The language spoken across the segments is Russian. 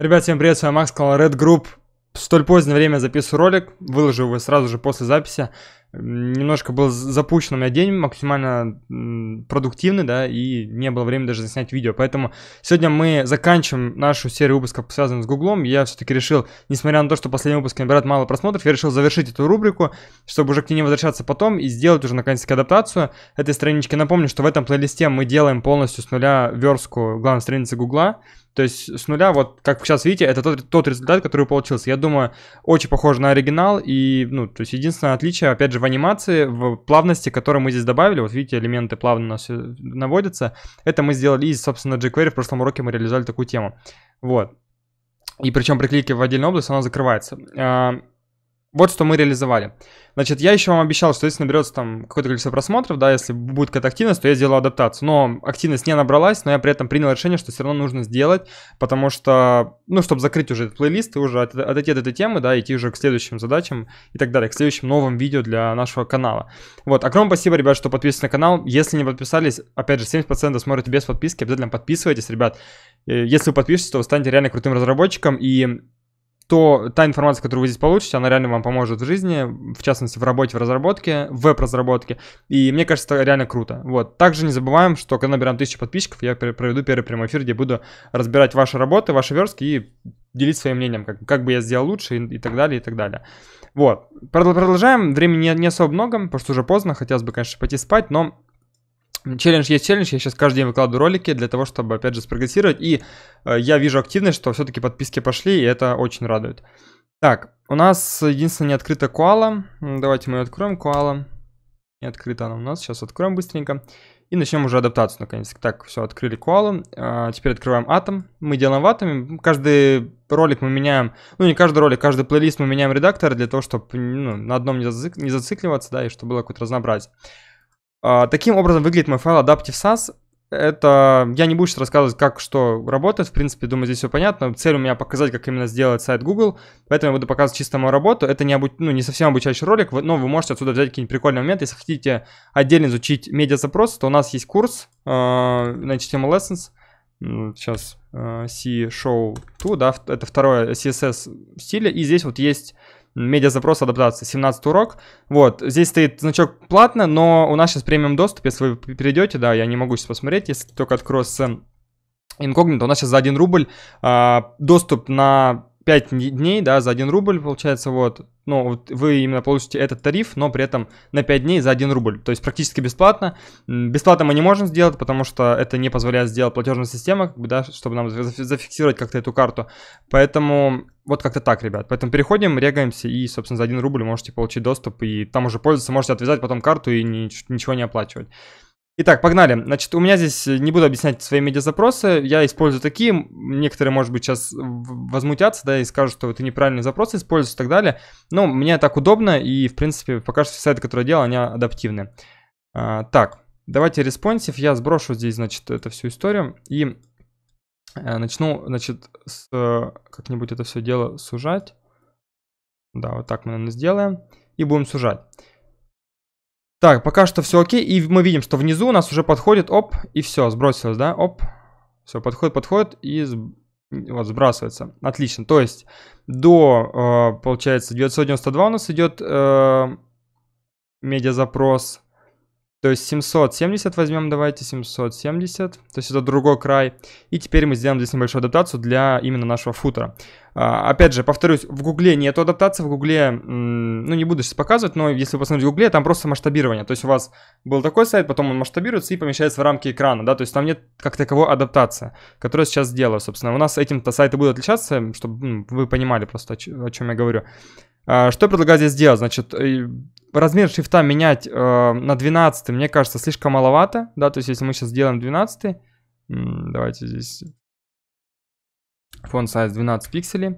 Ребят, всем привет, с вами Макс, канал Red Group. В столь позднее время записываю ролик, выложу его сразу же после записи немножко был запущен у меня день, максимально продуктивный, да, и не было времени даже заснять видео. Поэтому сегодня мы заканчиваем нашу серию выпусков, связанных с Гуглом. Я все-таки решил, несмотря на то, что последний выпуск набирает мало просмотров, я решил завершить эту рубрику, чтобы уже к ней не возвращаться потом и сделать уже наконец-таки адаптацию этой странички. Напомню, что в этом плейлисте мы делаем полностью с нуля верстку главной страницы Гугла. То есть с нуля, вот как сейчас видите, это тот, тот результат, который получился. Я думаю, очень похож на оригинал. И, ну, то есть единственное отличие, опять же, в анимации, в плавности, которую мы здесь добавили, вот видите, элементы плавно у нас э, наводятся, это мы сделали из, собственно, jQuery, в прошлом уроке мы реализовали такую тему. Вот. И причем при клике в отдельную область она закрывается. А, вот что мы реализовали. Значит, я еще вам обещал, что если наберется там какое-то количество просмотров, да, если будет какая-то активность, то я сделаю адаптацию. Но активность не набралась, но я при этом принял решение, что все равно нужно сделать, потому что, ну, чтобы закрыть уже этот плейлист и уже отойти от этой темы, да, идти уже к следующим задачам и так далее, к следующим новым видео для нашего канала. Вот, огромное спасибо, ребят, что подписались на канал. Если не подписались, опять же, 70% смотрите без подписки, обязательно подписывайтесь, ребят. Э, если вы подпишетесь, то вы станете реально крутым разработчиком и то та информация, которую вы здесь получите, она реально вам поможет в жизни, в частности, в работе, в разработке, в веб-разработке. И мне кажется, это реально круто. Вот. Также не забываем, что когда наберем тысячу подписчиков, я проведу первый прямой эфир, где буду разбирать ваши работы, ваши верстки и делить своим мнением, как, как бы я сделал лучше и, и так далее, и так далее. Вот. Продолжаем. Времени не, не особо много, потому что уже поздно. Хотелось бы, конечно, пойти спать, но Челлендж есть челлендж, я сейчас каждый день выкладываю ролики для того, чтобы, опять же, спрогрессировать. И э, я вижу активность, что все-таки подписки пошли, и это очень радует. Так, у нас единственное не открыто куала, Давайте мы ее откроем, куала, Не открыта она у нас, сейчас откроем быстренько. И начнем уже адаптацию, наконец. Так, все, открыли куала, А, теперь открываем атом. Мы делаем в атоме. Каждый ролик мы меняем, ну не каждый ролик, каждый плейлист мы меняем редактор для того, чтобы ну, на одном не, зацик, не зацикливаться, да, и чтобы было какое-то разнообразие. А, таким образом выглядит мой файл Adaptive SAS. Это я не буду сейчас рассказывать, как что работает. В принципе, думаю, здесь все понятно. Цель у меня показать, как именно сделать сайт Google. Поэтому я буду показывать чисто мою работу. Это не, обу... ну, не совсем обучающий ролик, но вы можете отсюда взять какие-нибудь прикольные моменты. Если хотите отдельно изучить медиа-запрос, то у нас есть курс э, на HTML Lessons. Сейчас э, а, C-Show 2, да, это второе CSS стиля. И здесь вот есть медиазапрос адаптации, 17 урок. Вот, здесь стоит значок платно, но у нас сейчас премиум доступ, если вы перейдете, да, я не могу сейчас посмотреть, если только открою с инкогнито, у нас сейчас за 1 рубль э, доступ на 5 дней, да, за 1 рубль, получается, вот, ну, вот вы именно получите этот тариф, но при этом на 5 дней за 1 рубль, то есть практически бесплатно. Бесплатно мы не можем сделать, потому что это не позволяет сделать платежная система, как бы, да, чтобы нам зафиксировать как-то эту карту. Поэтому вот как-то так, ребят. Поэтому переходим, регаемся и, собственно, за 1 рубль можете получить доступ и там уже пользоваться, можете отвязать потом карту и ничего не оплачивать. Итак, погнали. Значит, у меня здесь, э, не буду объяснять свои медиазапросы, я использую такие, некоторые, может быть, сейчас возмутятся, да, и скажут, что ты неправильные запросы используешь и так далее, но мне так удобно, и, в принципе, пока что все сайты, которые я делал, они адаптивны. А, так, давайте респонсив, я сброшу здесь, значит, эту всю историю, и э, начну, значит, с, как-нибудь это все дело сужать. Да, вот так мы, наверное, сделаем, и будем сужать. Так, пока что все окей. И мы видим, что внизу у нас уже подходит, оп, и все, сбросилось, да, оп. Все, подходит, подходит и вот, сбрасывается. Отлично. То есть до, э, получается, 992 у нас идет э, запрос. То есть 770 возьмем, давайте 770. То есть это другой край. И теперь мы сделаем здесь небольшую адаптацию для именно нашего футера. А, опять же, повторюсь, в гугле нет адаптации, в гугле, ну не буду сейчас показывать, но если вы посмотрите в гугле, там просто масштабирование. То есть у вас был такой сайт, потом он масштабируется и помещается в рамки экрана, да, то есть там нет как таковой адаптации, которую сейчас сделаю, собственно. У нас этим-то сайты будут отличаться, чтобы ну, вы понимали просто, о чем я говорю. А, что я предлагаю здесь сделать? Значит, размер шрифта менять э, на 12, мне кажется, слишком маловато, да, то есть если мы сейчас сделаем 12, давайте здесь фон size 12 пикселей,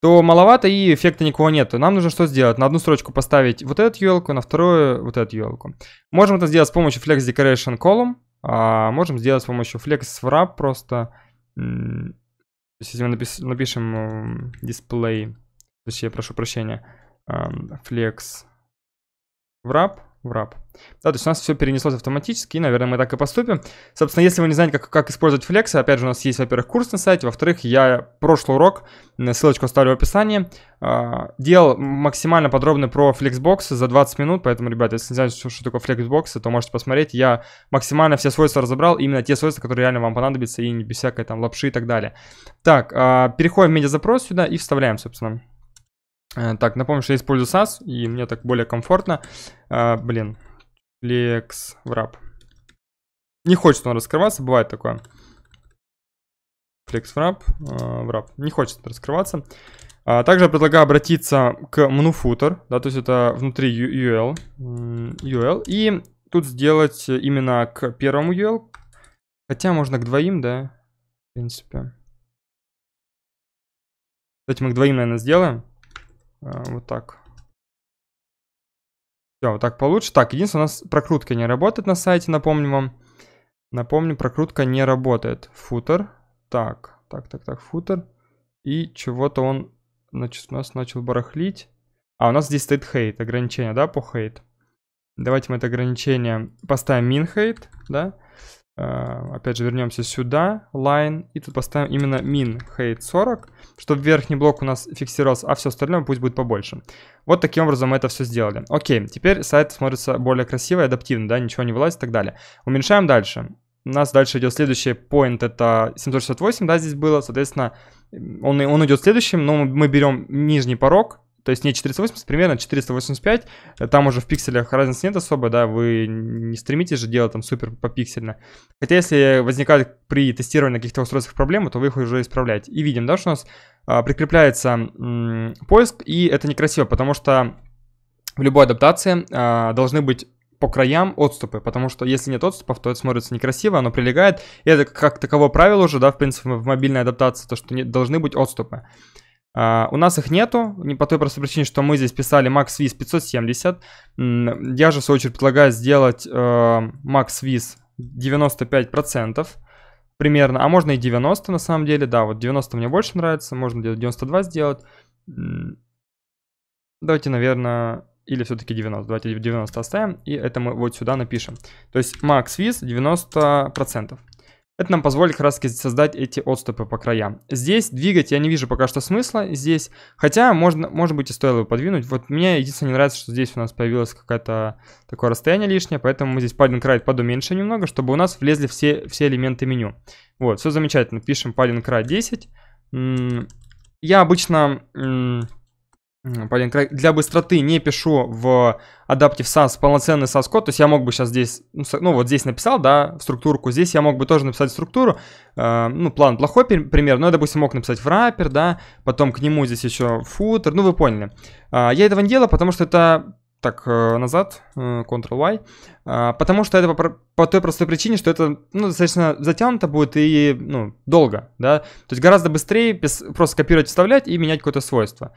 то маловато и эффекта никого нету. Нам нужно что сделать? На одну строчку поставить вот эту елку на вторую вот эту елку. Можем это сделать с помощью flex decoration column, а можем сделать с помощью flex wrap просто. То есть если мы напиш- напишем display, я прошу прощения, flex в раб, в раб. Да, то есть у нас все перенеслось автоматически, и, наверное, мы так и поступим. Собственно, если вы не знаете, как, как использовать флексы, опять же, у нас есть, во-первых, курс на сайте, во-вторых, я прошлый урок, э, ссылочку оставлю в описании, э, делал максимально подробно про флексбоксы за 20 минут, поэтому, ребята, если не знаете, что, что такое флексбоксы, то можете посмотреть, я максимально все свойства разобрал, именно те свойства, которые реально вам понадобятся, и не без всякой там лапши и так далее. Так, э, переходим в медиазапрос сюда и вставляем, собственно. Э, так, напомню, что я использую SAS, и мне так более комфортно. А, блин, Flex Wrap. Не хочет он раскрываться, бывает такое. Flex Wrap, а, Wrap. Не хочет раскрываться. А, также я предлагаю обратиться к MnuFooter, да, то есть это внутри UL, UL, и тут сделать именно к первому UL, хотя можно к двоим, да, в принципе. Кстати, мы к двоим, наверное, сделаем. Э, вот так. Все, вот так получше. Так, единственное, у нас прокрутка не работает на сайте, напомню вам. Напомню, прокрутка не работает. Футер. Так, так, так, так, футер. И чего-то он значит, у нас начал барахлить. А, у нас здесь стоит хейт, ограничение, да, по хейт. Давайте мы это ограничение поставим min хейт, да. Э, опять же, вернемся сюда, line, и тут поставим именно min height 40, чтобы верхний блок у нас фиксировался, а все остальное пусть будет побольше. Вот таким образом мы это все сделали. Окей, теперь сайт смотрится более красиво и адаптивно, да, ничего не вылазит и так далее. Уменьшаем дальше. У нас дальше идет следующий point, это 768, да, здесь было, соответственно, он, он идет следующим, но мы берем нижний порог, то есть не 480, примерно 485, там уже в пикселях разницы нет особо, да, вы не стремитесь же делать там супер попиксельно. Хотя если возникают при тестировании каких-то устройств проблемы, то вы их уже исправляете. И видим, да, что у нас а, прикрепляется м, поиск, и это некрасиво, потому что в любой адаптации а, должны быть по краям отступы, потому что если нет отступов, то это смотрится некрасиво, оно прилегает, и это как таково правило уже, да, в принципе, в мобильной адаптации, то, что не, должны быть отступы. А, у нас их нету, не по той простой причине, что мы здесь писали MaxVis 570. Я же, в свою очередь, предлагаю сделать uh, MaxVis 95%. Примерно, а можно и 90 на самом деле, да, вот 90 мне больше нравится, можно где-то 92 сделать. Давайте, наверное, или все-таки 90, давайте 90 оставим, и это мы вот сюда напишем. То есть MaxVis 90%. Это нам позволит как раз таки создать эти отступы по краям. Здесь двигать я не вижу пока что смысла здесь, хотя можно, может быть и стоило бы подвинуть. Вот мне единственное не нравится, что здесь у нас появилось какое-то такое расстояние лишнее, поэтому мы здесь padding right подуменьшим немного, чтобы у нас влезли все, все элементы меню. Вот, все замечательно, пишем padding край 10. Я обычно Блин, для быстроты не пишу в адапте в полноценный SAS-код, то есть я мог бы сейчас здесь, ну, ну вот здесь написал, да, в структурку, здесь я мог бы тоже написать структуру, э, ну план плохой пример, но я, допустим, мог написать в wrapper, да, потом к нему здесь еще футер, ну вы поняли. Э, я этого не делал, потому что это, так, э, назад, Ctrl-Y, э, э, потому что это по, по той простой причине, что это, ну, достаточно затянуто будет и, ну, долго, да, то есть гораздо быстрее просто копировать, вставлять и менять какое-то свойство.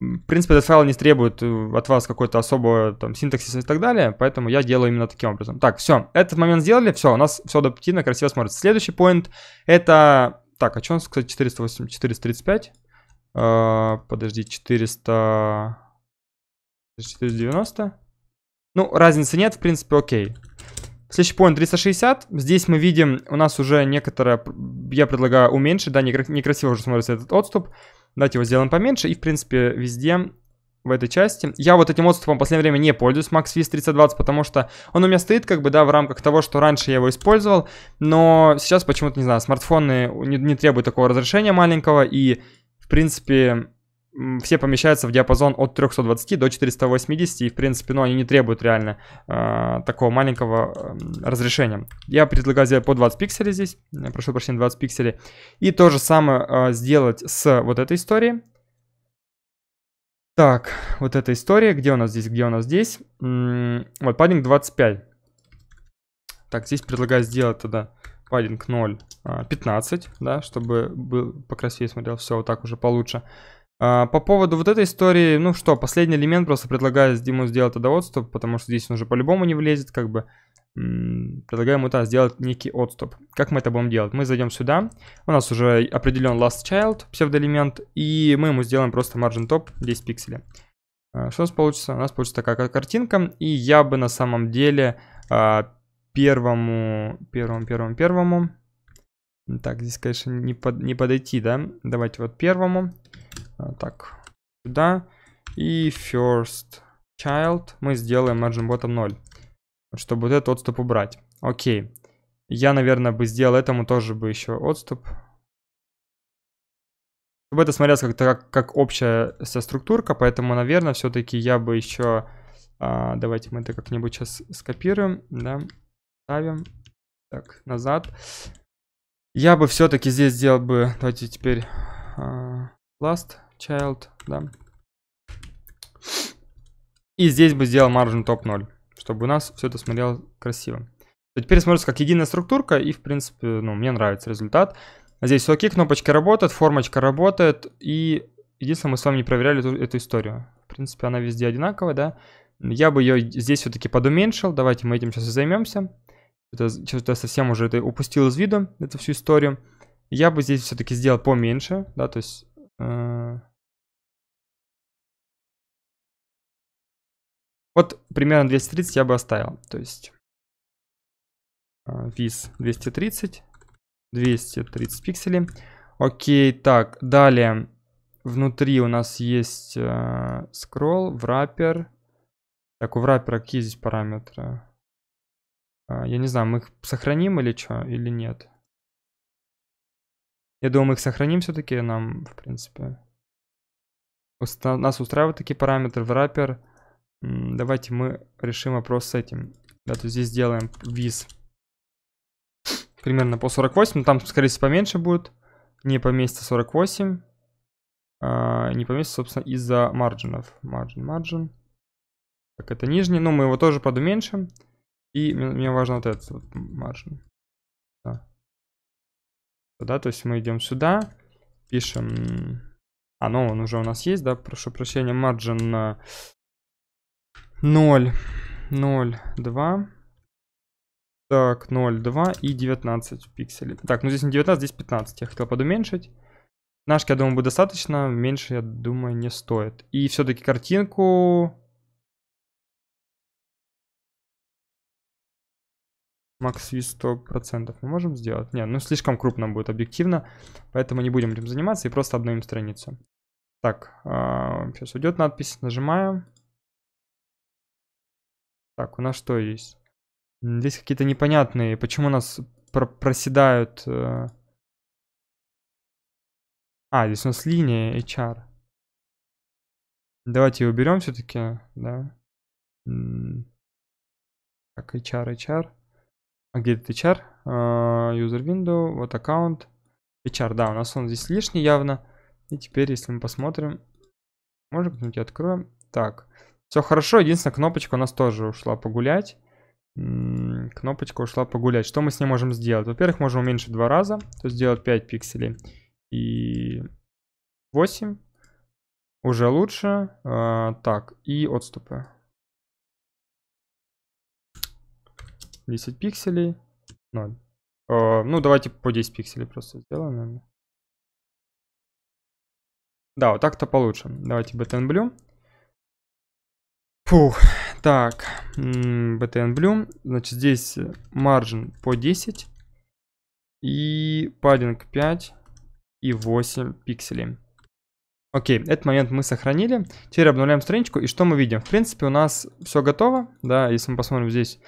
В принципе, этот файл не требует э, от вас какой-то особого там синтаксиса и так далее, поэтому я делаю именно таким образом. Так, все, этот момент сделали, все, у нас все адаптивно, красиво смотрится. Следующий поинт это... Так, а что у нас, кстати, 408, 435? Uh, подожди, 400... 490? Ну, разницы нет, в принципе, окей. Следующий поинт 360. Здесь мы видим, у нас уже некоторое... Я предлагаю уменьшить, да, некрасиво уже смотрится этот отступ. Давайте его сделаем поменьше. И, в принципе, везде в этой части. Я вот этим отступом в последнее время не пользуюсь, Max Fizz 3020, потому что он у меня стоит, как бы, да, в рамках того, что раньше я его использовал, но сейчас почему-то, не знаю, смартфоны не, не требуют такого разрешения маленького, и, в принципе, все помещаются в диапазон от 320 до 480, и, в принципе, ну, они не требуют реально э, такого маленького э, разрешения. Я предлагаю сделать по 20 пикселей здесь, э, прошу прощения, 20 пикселей. И то же самое э, сделать с вот этой историей. Так, вот эта история, где у нас здесь, где у нас здесь. М -м, вот, паддинг 25. Так, здесь предлагаю сделать тогда паддинг 0, 15, а, да, чтобы был покрасивее смотрел, все вот так уже получше. А, по поводу вот этой истории, ну что, последний элемент просто предлагаю Диму сделать тогда отступ, потому что здесь он уже по-любому не влезет, как бы. Предлагаю ему, да, сделать некий отступ. Как мы это будем делать? Мы зайдем сюда, у нас уже определен last child, псевдоэлемент, и мы ему сделаем просто margin top 10 пикселей. А, что у нас получится? У нас получится такая картинка, и я бы на самом деле а, первому, первому, первому, первому, так, здесь, конечно, не, под, не подойти, да? Давайте вот первому. Э, так, сюда. И first child мы сделаем margin bottom 0. Чтобы вот этот отступ убрать. Окей. Я, наверное, бы сделал этому тоже бы еще отступ. Чтобы это смотрелось как-то как, как общая вся структурка, поэтому, наверное, все-таки я бы еще... А, давайте мы это как-нибудь сейчас скопируем, да, ставим, так, назад. Я бы все-таки здесь сделал бы, давайте теперь а, last, child, да. И здесь бы сделал margin top 0, чтобы у нас все это смотрелось красиво. Теперь смотрится как единая структурка, и, в принципе, ну, мне нравится результат. Здесь все окей, кнопочки работают, формочка работает, и единственное, мы с вами не проверяли эту, эту историю. В принципе, она везде одинаковая, да. Я бы ее здесь все-таки подуменьшил, давайте мы этим сейчас и займемся. Это что-то совсем уже это упустил из виду, эту всю историю. Я бы здесь все-таки сделал поменьше, да, то есть... Э Вот примерно 230 я бы оставил. То есть э, виз 230, 230 пикселей. Окей, так, далее. Внутри у нас есть э, scroll, wrapper. Так, у wrapper какие здесь параметры? Э, я не знаю, мы их сохраним или что, или нет? Я думаю, мы их сохраним все-таки нам, в принципе. Уста нас устраивают такие параметры. Wrapper... Давайте мы решим вопрос с этим. Да, то здесь сделаем виз примерно по 48, там, скорее всего, поменьше будет. Не по поместится 48. А, не поместится, собственно, из-за маржинов. Маржин, маржин. Так, это нижний, но мы его тоже подуменьшим. И мне, важно вот этот вот маржин. Да. да, то есть мы идем сюда, пишем... А, ну он уже у нас есть, да, прошу прощения, margin 0, 0, 2. Так, 0, 2 и 19 пикселей. Так, ну здесь не 19, здесь 15. Я хотел подуменьшить. Нашки, я думаю, будет достаточно. Меньше, я думаю, не стоит. И все-таки картинку... Максви 100% мы можем сделать? Не, ну слишком крупно будет объективно, поэтому не будем этим заниматься и просто обновим страницу. Так, э, а, сейчас уйдет надпись, нажимаем. Так, у нас что есть? Здесь какие-то непонятные. Почему у нас про проседают... Э, а, здесь у нас линия HR. Давайте уберем все-таки, да. Так, HR, HR. А где этот HR? А, user window, вот аккаунт. HR, да, у нас он здесь лишний явно. И теперь, если мы посмотрим... Может быть, откроем? Так. Все хорошо, единственная кнопочка у нас тоже ушла погулять. Кнопочка ушла погулять. Что мы с ней можем сделать? Во-первых, можем уменьшить два раза, то есть сделать 5 пикселей и 8. Уже лучше. А, так, и отступы. 10 пикселей, 0. А, ну, давайте по 10 пикселей просто сделаем, наверное. Да, вот так-то получше. Давайте Button Blue. Фух, так, BTN Bloom, значит, здесь маржин по 10 и паддинг 5 и 8 пикселей. Окей, этот момент мы сохранили. Теперь обновляем страничку, и что мы видим? В принципе, у нас все готово, да, если мы посмотрим здесь,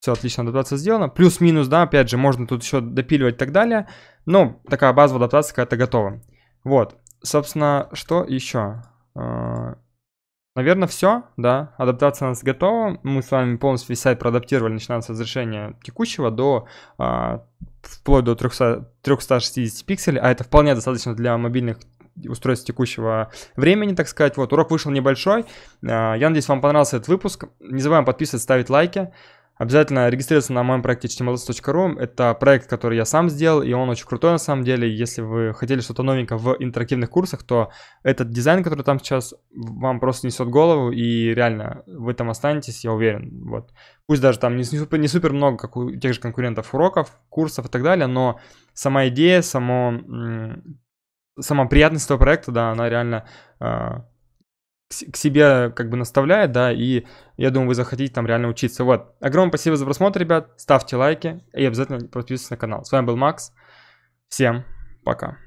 все отлично, адаптация сделана. Плюс-минус, да, опять же, можно тут еще допиливать и так далее, но ну, такая базовая адаптация какая-то готова. Вот, собственно, что еще? А, Наверное, все, да. Адаптация у нас готова. Мы с вами полностью весь сайт проадаптировали, начиная с разрешения текущего до а, вплоть до 300, 360 пикселей, а это вполне достаточно для мобильных устройств текущего времени, так сказать. Вот, урок вышел небольшой. А, я надеюсь, вам понравился этот выпуск. Не забываем подписываться, ставить лайки. Обязательно регистрируйтесь на моем проекте htmls.ru. Эм Это проект, который я сам сделал, и он очень крутой на самом деле. Если вы хотели что-то новенькое в интерактивных курсах, то этот дизайн, который там сейчас, вам просто несет голову, и реально вы там останетесь, я уверен. Вот. Пусть даже там не, не, супер, не супер много, как у тех же конкурентов, уроков, курсов и так далее, но сама идея, само, сама приятность этого проекта, да, она реально а, к себе как бы наставляет, да, и я думаю, вы захотите там реально учиться. Вот. Огромное спасибо за просмотр, ребят. Ставьте лайки и обязательно подписывайтесь на канал. С вами был Макс. Всем пока.